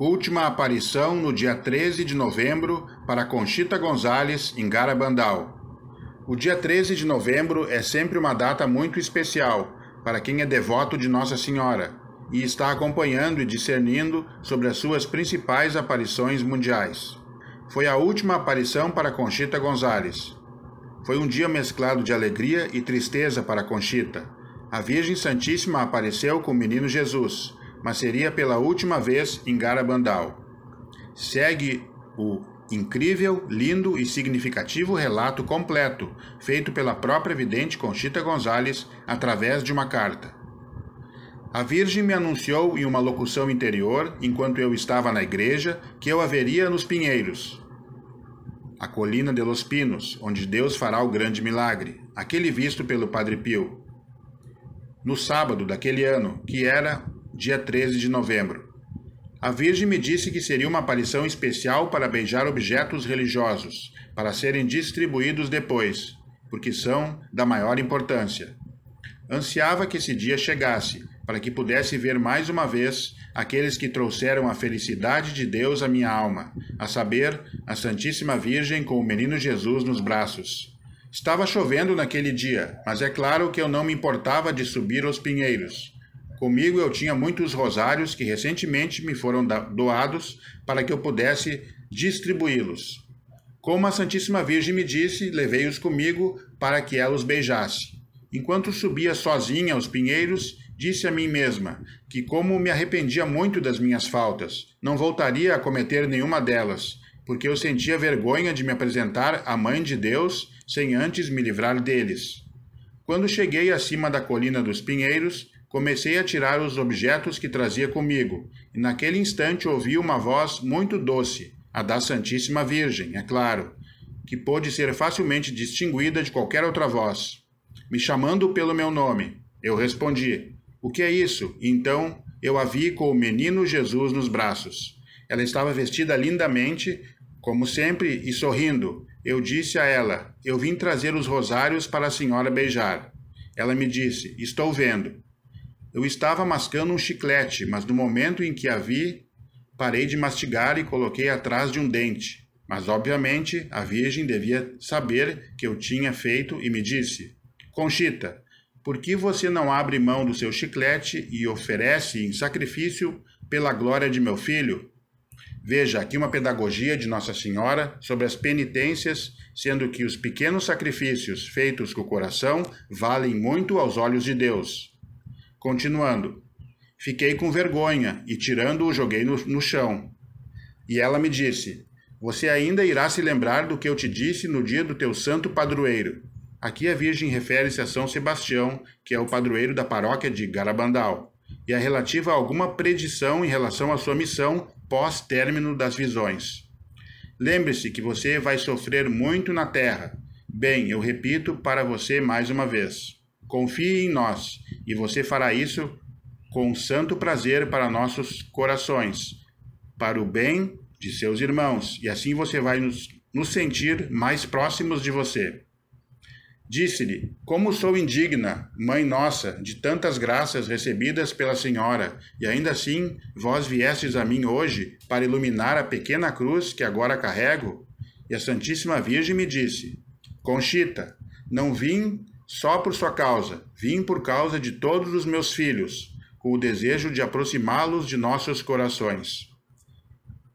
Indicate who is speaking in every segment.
Speaker 1: Última aparição no dia 13 de novembro para Conchita Gonzalez em Garabandal. O dia 13 de novembro é sempre uma data muito especial para quem é devoto de Nossa Senhora e está acompanhando e discernindo sobre as suas principais aparições mundiais. Foi a última aparição para Conchita Gonzalez. Foi um dia mesclado de alegria e tristeza para Conchita. A Virgem Santíssima apareceu com o menino Jesus mas seria pela última vez em Garabandal. Segue o incrível, lindo e significativo relato completo, feito pela própria vidente Conchita Gonzalez através de uma carta. A Virgem me anunciou em uma locução interior, enquanto eu estava na igreja, que eu haveria nos Pinheiros, a colina de Los Pinos, onde Deus fará o grande milagre, aquele visto pelo Padre Pio. No sábado daquele ano, que era dia 13 de novembro. A Virgem me disse que seria uma aparição especial para beijar objetos religiosos, para serem distribuídos depois, porque são da maior importância. Ansiava que esse dia chegasse, para que pudesse ver mais uma vez aqueles que trouxeram a felicidade de Deus à minha alma, a saber, a Santíssima Virgem com o menino Jesus nos braços. Estava chovendo naquele dia, mas é claro que eu não me importava de subir aos pinheiros. Comigo eu tinha muitos rosários que recentemente me foram doados para que eu pudesse distribuí-los. Como a Santíssima Virgem me disse, levei-os comigo para que ela os beijasse. Enquanto subia sozinha aos pinheiros, disse a mim mesma que, como me arrependia muito das minhas faltas, não voltaria a cometer nenhuma delas, porque eu sentia vergonha de me apresentar à Mãe de Deus sem antes me livrar deles. Quando cheguei acima da colina dos Pinheiros, Comecei a tirar os objetos que trazia comigo, e naquele instante ouvi uma voz muito doce, a da Santíssima Virgem, é claro, que pôde ser facilmente distinguida de qualquer outra voz, me chamando pelo meu nome. Eu respondi: O que é isso? E então eu a vi com o menino Jesus nos braços. Ela estava vestida lindamente, como sempre, e sorrindo. Eu disse a ela: Eu vim trazer os rosários para a senhora beijar. Ela me disse: Estou vendo. Eu estava mascando um chiclete, mas no momento em que a vi, parei de mastigar e coloquei atrás de um dente. Mas, obviamente, a Virgem devia saber que eu tinha feito e me disse: Conchita, por que você não abre mão do seu chiclete e oferece em sacrifício pela glória de meu filho? Veja aqui uma pedagogia de Nossa Senhora sobre as penitências, sendo que os pequenos sacrifícios feitos com o coração valem muito aos olhos de Deus. Continuando. Fiquei com vergonha e, tirando-o, joguei no, no chão. E ela me disse: Você ainda irá se lembrar do que eu te disse no dia do teu santo padroeiro. Aqui a Virgem refere-se a São Sebastião, que é o padroeiro da paróquia de Garabandal, e é relativa a alguma predição em relação à sua missão pós-término das visões. Lembre-se que você vai sofrer muito na terra. Bem, eu repito para você mais uma vez. Confie em nós, e você fará isso com santo prazer para nossos corações, para o bem de seus irmãos, e assim você vai nos, nos sentir mais próximos de você. Disse-lhe: Como sou indigna, mãe nossa, de tantas graças recebidas pela Senhora, e ainda assim vós viestes a mim hoje para iluminar a pequena cruz que agora carrego? E a Santíssima Virgem me disse: Conchita, não vim só por sua causa, vim por causa de todos os meus filhos, com o desejo de aproximá-los de nossos corações.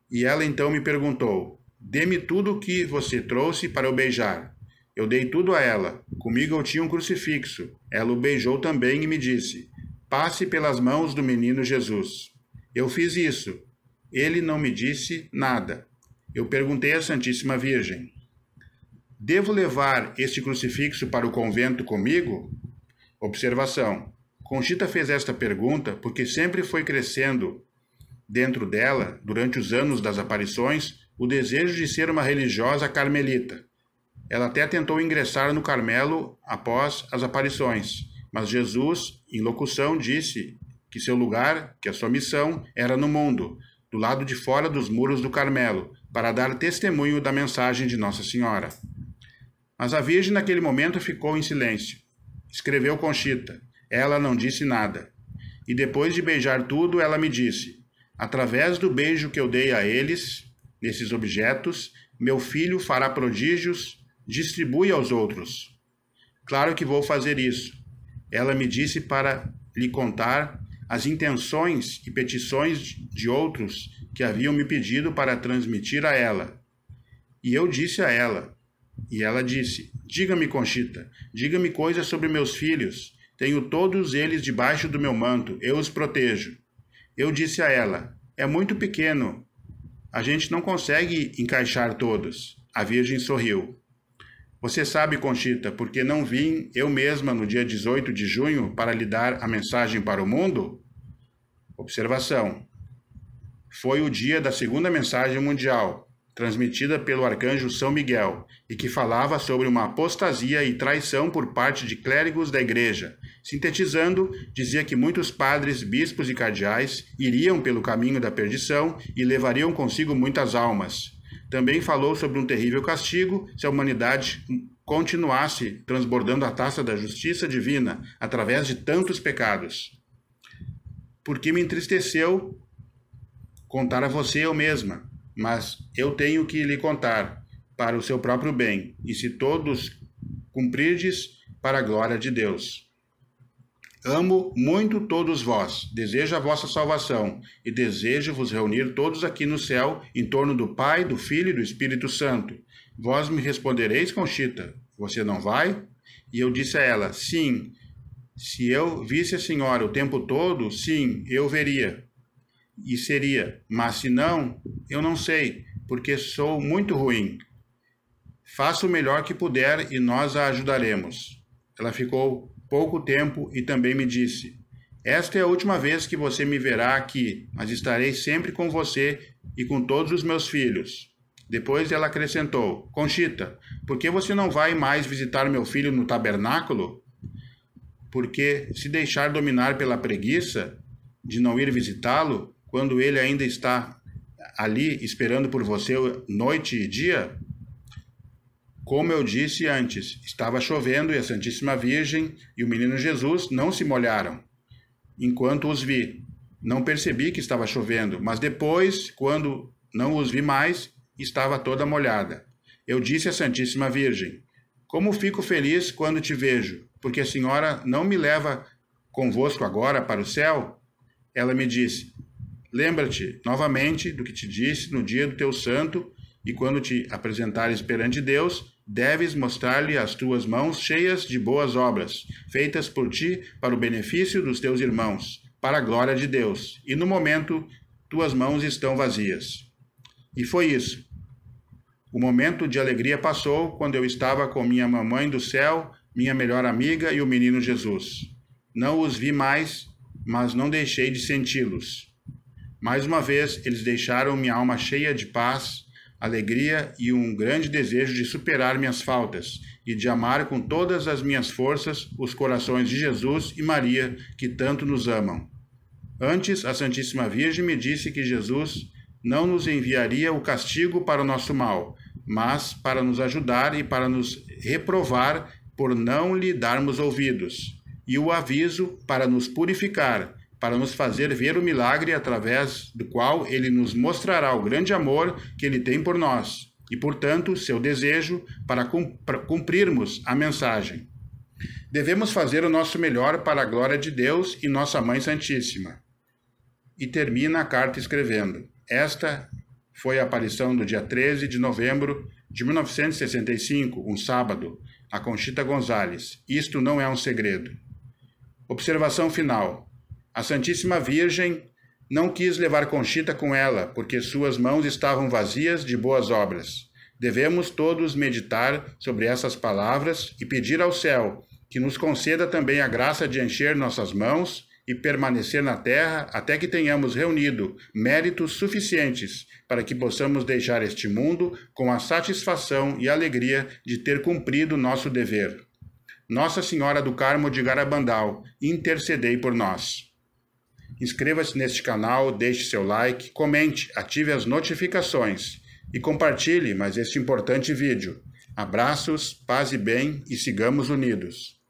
Speaker 1: E ela então me perguntou: Dê-me tudo o que você trouxe para eu beijar. Eu dei tudo a ela. Comigo eu tinha um crucifixo. Ela o beijou também e me disse: Passe pelas mãos do menino Jesus. Eu fiz isso. Ele não me disse nada. Eu perguntei à Santíssima Virgem: Devo levar este crucifixo para o convento comigo? Observação: Conchita fez esta pergunta porque sempre foi crescendo dentro dela, durante os anos das aparições, o desejo de ser uma religiosa carmelita. Ela até tentou ingressar no Carmelo após as aparições, mas Jesus, em locução, disse que seu lugar, que a sua missão, era no mundo, do lado de fora dos muros do Carmelo, para dar testemunho da mensagem de Nossa Senhora. Mas a Virgem naquele momento ficou em silêncio. Escreveu Conchita. Ela não disse nada. E depois de beijar tudo, ela me disse: Através do beijo que eu dei a eles, nesses objetos, meu filho fará prodígios, distribui aos outros. Claro que vou fazer isso. Ela me disse para lhe contar as intenções e petições de outros que haviam me pedido para transmitir a ela. E eu disse a ela: e ela disse: Diga-me, Conchita, diga-me coisas sobre meus filhos. Tenho todos eles debaixo do meu manto, eu os protejo. Eu disse a ela: É muito pequeno. A gente não consegue encaixar todos. A Virgem sorriu. Você sabe, Conchita, porque não vim eu mesma no dia 18 de junho para lhe dar a mensagem para o mundo? Observação: Foi o dia da segunda mensagem mundial, transmitida pelo arcanjo São Miguel, e que falava sobre uma apostasia e traição por parte de clérigos da Igreja. Sintetizando, dizia que muitos padres, bispos e cardeais iriam pelo caminho da perdição e levariam consigo muitas almas. Também falou sobre um terrível castigo se a humanidade continuasse transbordando a taça da justiça divina através de tantos pecados. Porque me entristeceu contar a você eu mesma mas eu tenho que lhe contar, para o seu próprio bem, e se todos cumprirdes, para a glória de Deus. Amo muito todos vós, desejo a vossa salvação, e desejo-vos reunir todos aqui no céu, em torno do Pai, do Filho e do Espírito Santo. Vós me respondereis, Conchita, você não vai? E eu disse a ela, sim. Se eu visse a senhora o tempo todo, sim, eu veria e seria, mas se não, eu não sei, porque sou muito ruim. Faça o melhor que puder e nós a ajudaremos. Ela ficou pouco tempo e também me disse: Esta é a última vez que você me verá aqui, mas estarei sempre com você e com todos os meus filhos. Depois ela acrescentou: Conchita, por que você não vai mais visitar meu filho no tabernáculo? Porque, se deixar dominar pela preguiça de não ir visitá-lo, quando ele ainda está ali esperando por você noite e dia? Como eu disse antes, estava chovendo e a Santíssima Virgem e o menino Jesus não se molharam enquanto os vi. Não percebi que estava chovendo, mas depois, quando não os vi mais, estava toda molhada. Eu disse à Santíssima Virgem: Como fico feliz quando te vejo, porque a senhora não me leva convosco agora para o céu? Ela me disse: Lembra-te novamente do que te disse no dia do teu santo, e quando te apresentares perante Deus, deves mostrar-lhe as tuas mãos cheias de boas obras, feitas por ti para o benefício dos teus irmãos, para a glória de Deus. E no momento, tuas mãos estão vazias. E foi isso. O momento de alegria passou quando eu estava com minha mamãe do céu, minha melhor amiga e o menino Jesus. Não os vi mais, mas não deixei de senti-los. Mais uma vez, eles deixaram minha alma cheia de paz, alegria e um grande desejo de superar minhas faltas e de amar com todas as minhas forças os corações de Jesus e Maria, que tanto nos amam. Antes, a Santíssima Virgem me disse que Jesus não nos enviaria o castigo para o nosso mal, mas para nos ajudar e para nos reprovar por não lhe darmos ouvidos, e o aviso para nos purificar para nos fazer ver o milagre através do qual ele nos mostrará o grande amor que ele tem por nós e, portanto, seu desejo para cumprirmos a mensagem. Devemos fazer o nosso melhor para a glória de Deus e nossa Mãe Santíssima. E termina a carta escrevendo: Esta foi a aparição do dia 13 de novembro de 1965, um sábado, a Conchita Gonzalez. Isto não é um segredo. Observação final. A Santíssima Virgem não quis levar Conchita com ela, porque suas mãos estavam vazias de boas obras. Devemos todos meditar sobre essas palavras e pedir ao céu que nos conceda também a graça de encher nossas mãos e permanecer na terra até que tenhamos reunido méritos suficientes para que possamos deixar este mundo com a satisfação e alegria de ter cumprido nosso dever. Nossa Senhora do Carmo de Garabandal, intercedei por nós. Inscreva-se neste canal, deixe seu like, comente, ative as notificações e compartilhe mais este importante vídeo. Abraços, paz e bem e sigamos unidos.